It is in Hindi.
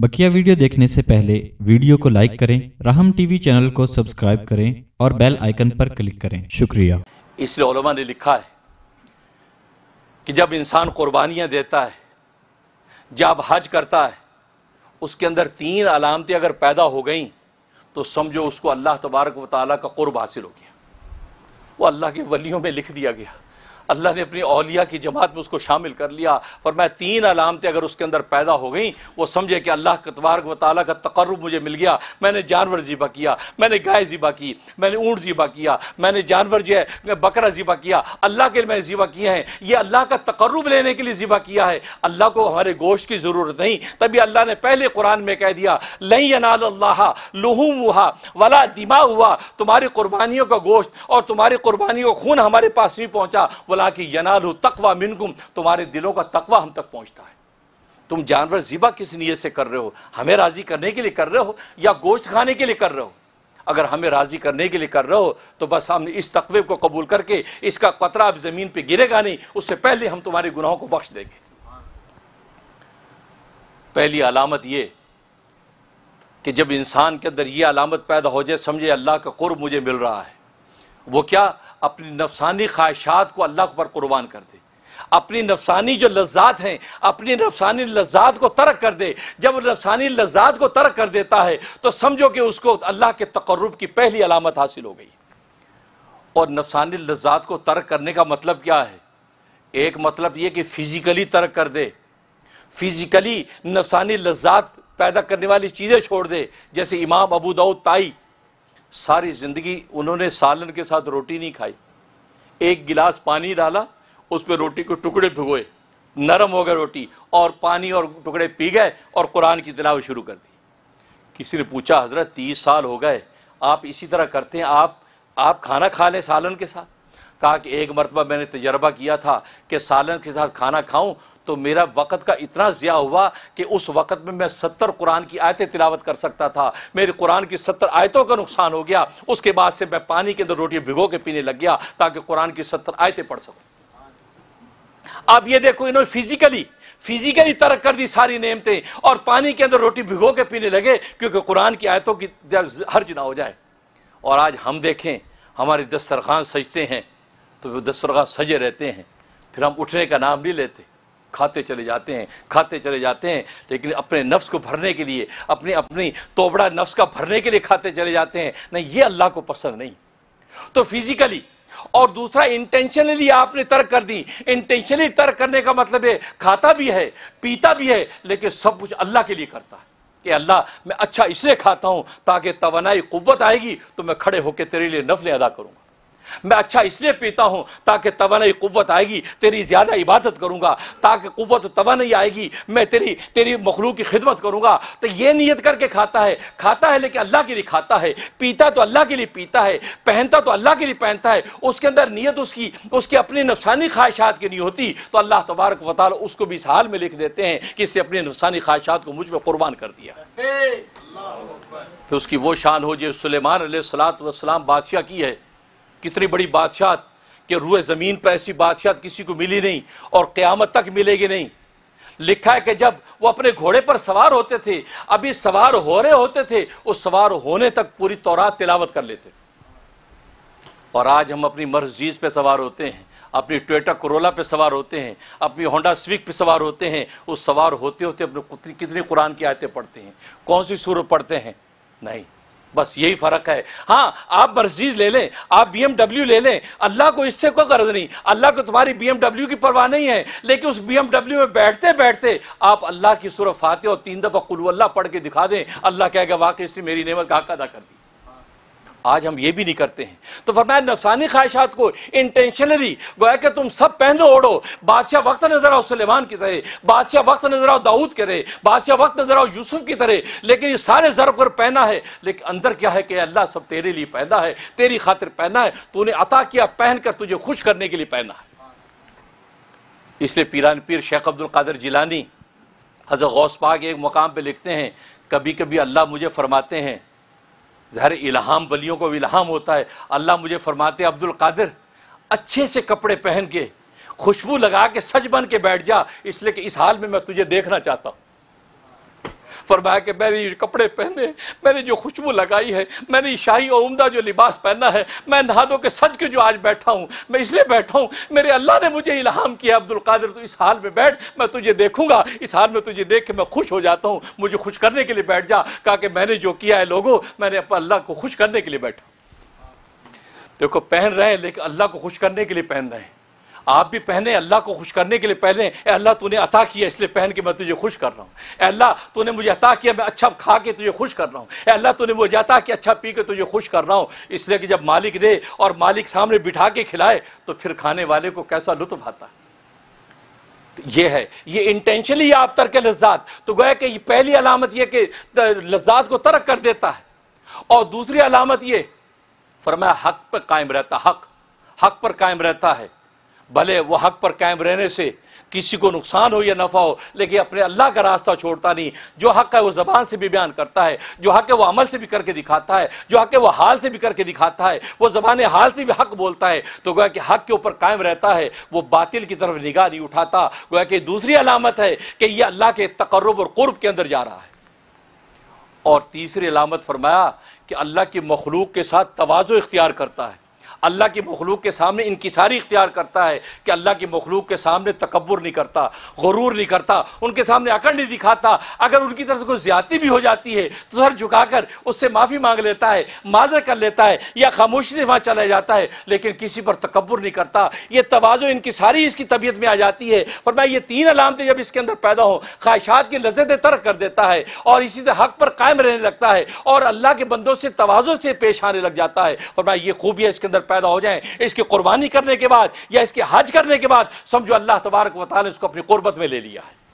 बकिया वीडियो देखने से पहले वीडियो को लाइक करें राहम टीवी चैनल को सब्सक्राइब करें और बेल आइकन पर क्लिक करें शुक्रिया इसलिए ने लिखा है कि जब इंसान कुर्बानियां देता है जब हज करता है उसके अंदर तीन अलामतें अगर पैदा हो गईं तो समझो उसको अल्लाह तबारक व का कुर्ब हासिल हो गया वो अल्लाह के वलियों में लिख दिया गया अल्लाह ने अपनी अलिया की जमात में उसको शामिल कर लिया और मैं तीन अलामतें अगर उसके अंदर पैदा हो गई वो समझे कि अल्लाह के तबारक व ताली का तकर्रब मुझे मिल गया मैंने जानवर ज़िबा किया मैंने गाय ज़िबा की मैंने ऊँट ज़िबा किया मैंने जानवर जो है बकरा ज़िबा किया अल्लाह के लिए मैंने ज़िबा किया है ये अल्लाह का तकर्रब लेने के लिए ज़िबा किया है अल्लाह को हमारे गोश की ज़रूरत नहीं तभी अल्लाह ने पहले कुरान में कह दिया लई अनाल्ला लहूम हुआ वाला दिमा हुआ तुम्हारी कुर्बानियों का गोश्त और तुम्हारी कुर्बानियों का खून हमारे पास नहीं पहुँचा बला की यनाल तकवा मिनकुम तुम्हारे दिलों का तकवा हम तक पहुँचता है तुम जानवर ज़िबा किस नीयत से कर रहे हो हमें राज़ी करने के लिए कर रहे हो या गोश्त खाने के लिए कर रहे हो अगर हमें राज़ी करने के लिए कर रहे हो तो बस हम इस तकवे को कबूल करके इसका कतरा अब ज़मीन पर गिरेगा नहीं उससे पहले हम तुम्हारे गुनाहों को बख्श देंगे पहली अलामत ये कि जब इंसान के अंदर ये अलामत पैदा हो जाए समझे अल्लाह का कुर्ब मुझे मिल रहा है वो क्या अपनी नफसानी ख्वाहिशात को अल्लाह पर कुर्बान कर दे अपनी नफसानी जो लज्जात हैं अपनी नफसानी लज्जात को तर्क कर दे जब नफसानी लज्जात को तर्क कर देता है तो समझो कि उसको अल्लाह के तकर्रब की पहली अलामत हासिल हो गई और नफसानी लज्जात को तर्क करने का मतलब क्या है एक मतलब ये कि फ़िज़िकली तर्क कर दे फ़िज़िकली नफसानी लज्जात पैदा करने वाली चीज़ें छोड़ दे जैसे इमाम अबू दाऊद ताई सारी ज़िंदगी उन्होंने सालन के साथ रोटी नहीं खाई एक गिलास पानी डाला उस पर रोटी को टुकड़े भिगोए नरम हो गए रोटी और पानी और टुकड़े पी गए और कुरान की तिलावत शुरू कर दी किसी ने पूछा हजरत तीस साल हो गए आप इसी तरह करते हैं आप आप खाना खा लें सालन के साथ कहा कि एक मरतबा मैंने तजर्बा किया था कि सालन के साथ खाना खाऊं तो मेरा वक़्त का इतना ज़्या हुआ कि उस वक़्त में मैं सत्तर कुरान की आयतें तिलावत कर सकता था मेरे कुरान की सत्तर आयतों का नुकसान हो गया उसके बाद से मैं पानी के अंदर रोटी भिगो के पीने लग गया ताकि कुरान की सत्तर आयतें पढ़ सकूँ अब ये देखो इन्होंने फिजिकली फिजिकली तरक कर दी सारी नियमतें और पानी के अंदर रोटी भिगो के पीने लगे क्योंकि कुरान की आयतों की हर्ज ना हो जाए और आज हम देखें हमारे दस्तरखान सजते हैं तो वो दस्तरखान सजे रहते हैं फिर हम उठने का नाम नहीं लेते खाते चले जाते हैं खाते चले जाते हैं लेकिन अपने नफ्स को भरने के लिए अपने अपनी तोबड़ा नफ्स का भरने के लिए खाते चले जाते हैं नहीं ये अल्लाह को पसंद नहीं तो फिजिकली और दूसरा इंटेंशनली आपने तर्क कर दी इंटेंशनली तर्क करने का मतलब है खाता भी है पीता भी है लेकिन सब कुछ अल्लाह के लिए करता है कि अल्लाह मैं अच्छा इसलिए खाता हूं ताकि तोानाई कुत आएगी तो मैं खड़े होकर तेरे लिए नफले अदा करूंगा मैं अच्छा इसलिए पीता हूँ ताकि तोानाई कुत आएगी तेरी ज़्यादा इबादत करूँगा ताकि कुत तोानाई आएगी मैं तेरी तेरी मखलूक की खिदमत करूंगा तो ये नीयत करके खाता है खाता है लेकिन अल्लाह के लिए खाता है पीता तो अल्लाह के लिए पीता है पहनता तो अल्लाह के लिए पहनता है उसके अंदर नीयत उसकी उसकी अपनी नफसानी ख्वाहिशात की नहीं होती तो अल्लाह तबारक वाल उसको भी इस हाल में लिख देते हैं कि इसे अपनी नफसानी ख्वाहिशात को मुझ पर कुर्बान कर दिया फिर उसकी वो शान हो जो सलेमान सलात वाम बादशाह की है कितनी बड़ी बादशाह कि रूए ज़मीन पर ऐसी बादशाह किसी को मिली नहीं और क़्यामत तक मिलेगी नहीं लिखा है कि जब वो अपने घोड़े पर सवार होते थे अभी सवार हो रहे होते थे उस सवार होने तक पूरी तौरात तिलावत कर लेते थे और आज हम अपनी मर्जीज़ पे सवार होते हैं अपनी ट्वेटा कोरोला पे सवार होते हैं अपनी होंडा स्विक पे सवार होते हैं उस सवार होते होते अपने कितनी कुरान की आयतें पढ़ते हैं कौन सी सूरत पढ़ते हैं नहीं बस यही फ़र्क है हाँ आप मर्जीज ले लें आप बीएमडब्ल्यू ले लें अल्लाह को इससे कोई गर्ज नहीं अल्लाह को तुम्हारी बीएमडब्ल्यू की परवाह नहीं है लेकिन उस बीएमडब्ल्यू में बैठते बैठते आप अल्लाह की सुरफ आते और तीन दफ़ा कुल्ला पढ़ के दिखा दें अल्लाह कहेगा वाकई इसने मेरी नेमत का हक अदा कर दी आज हम ये भी नहीं करते हैं तो फरमाया नफसानी ख्वाहिशात को इंटेंशनली गोया कि तुम सब पहनो ओढ़ो बादशाह वक्त नजर आओ सलेमान की तरह बादशाह वक्त नजर आओ दाऊद की तरह बादशाह वक्त नजर आओ यूसुफ की तरह लेकिन ये सारे जरब कर पहना है लेकिन अंदर क्या है कि अल्लाह सब तेरे लिए पहना है तेरी खातिर पहना है तूने अता किया पहन कर तुझे खुश करने के लिए पहना है इसलिए पीरान पीर शेख अब्दुल कादर जिलानी हजरत गौस पाक एक मकाम पर लिखते हैं कभी कभी अल्लाह मुझे फरमाते हैं ज़हर इलाहाम वलियों को इलाहाम होता है अल्लाह मुझे फरमाते अब्दुल कादिर अच्छे से कपड़े पहन के खुशबू लगा के सज बन के बैठ जा इसलिए कि इस हाल में मैं तुझे देखना चाहता हूँ फरमाया कि मैंने ये कपड़े पहने मैंने जो खुशबू लगाई है मैंने शाही और उमदा जो लिबास पहना है मैं नहा के सज के जो आज बैठा हूँ मैं इसलिए बैठा हूँ मेरे अल्लाह ने मुझे इलाहम किया अब्दुल कादिर तो इस हाल में बैठ मैं तुझे देखूंगा इस हाल में तुझे देख के मैं खुश हो जाता हूँ मुझे खुश करने के लिए बैठ जा कहा कि मैंने जो किया है लोगों मैंने अपने अल्लाह को खुश करने के लिए बैठा देखो पहन रहे हैं लेकिन अल्लाह को खुश करने के लिए पहन रहे हैं आप भी पहने अल्लाह को खुश करने के लिए पहने अल्लाह तूने अता किया इसलिए पहन के मैं तुझे खुश कर रहा हूँ अल्लाह तूने मुझे अता किया मैं अच्छा खा के तुझे खुश कर रहा हूँ अल्लाह तूने मुझे अता किया अच्छा पी के तुझे खुश कर रहा हूँ इसलिए कि जब मालिक दे और मालिक सामने बिठा के खिलाए तो फिर खाने वाले को कैसा लुत्फ आता है तो ये है ये इंटेंशनली आप तर के लज्जात तो गोया कि ये पहली अलामत यह कि लज्जात को तर्क कर देता है और दूसरी अलामत ये फरमाया हक पर कायम रहता हक हक पर कायम रहता है भले वह हक पर कायम रहने से किसी को नुकसान हो या नफ़ा हो लेकिन अपने अल्लाह का रास्ता छोड़ता नहीं जो हक है वो ज़बान से भी बयान करता है जो हक है वो अमल से भी करके दिखाता है जो हक है वो हाल से भी करके दिखाता है वो ज़बान हाल से भी हक बोलता है तो गोया कि हक के ऊपर कायम रहता है वो बातिल की तरफ निगाह नहीं उठाता गोया कि दूसरी अलामत है कि यह अल्लाह के तकरब और कुर्ब के अंदर जा रहा है और तीसरी अलामत फरमाया कि अल्लाह की मखलूक के साथ तोज़ो इख्तियार करता है अल्लाह की मखलूक के सामने इनकसारी इख्तियार करता है कि अल्लाह की मखलूक के सामने तकबर नहीं करता गरूर नहीं करता उनके सामने अकड़ नहीं दिखाता अगर उनकी तरफ से कोई ज्यादा भी हो जाती है तो सर झुकाकर उससे माफ़ी मांग लेता है माजर कर लेता है या खामोशी से वहाँ चला जाता है लेकिन किसी पर तकबर नहीं करता यह तोज़ो इनकी सारी इसकी तबीयत में आ जाती है और मैं ये तीन अलामतें जब इसके अंदर पैदा हों ख्वाहिशात की लजत तर्क कर देता है और इसी तरह हक पर कायम रहने लगता है और अल्लाह के बंदों से तोज़ो से पेश आने लग जाता है और मैं ये खूबियाँ इसके अंदर पैदा हो जाए इसकी कुर्बानी करने के बाद या इसके हज करने के बाद समझो अल्लाह तबारक वाली ने अपनी कुर्बत में ले लिया है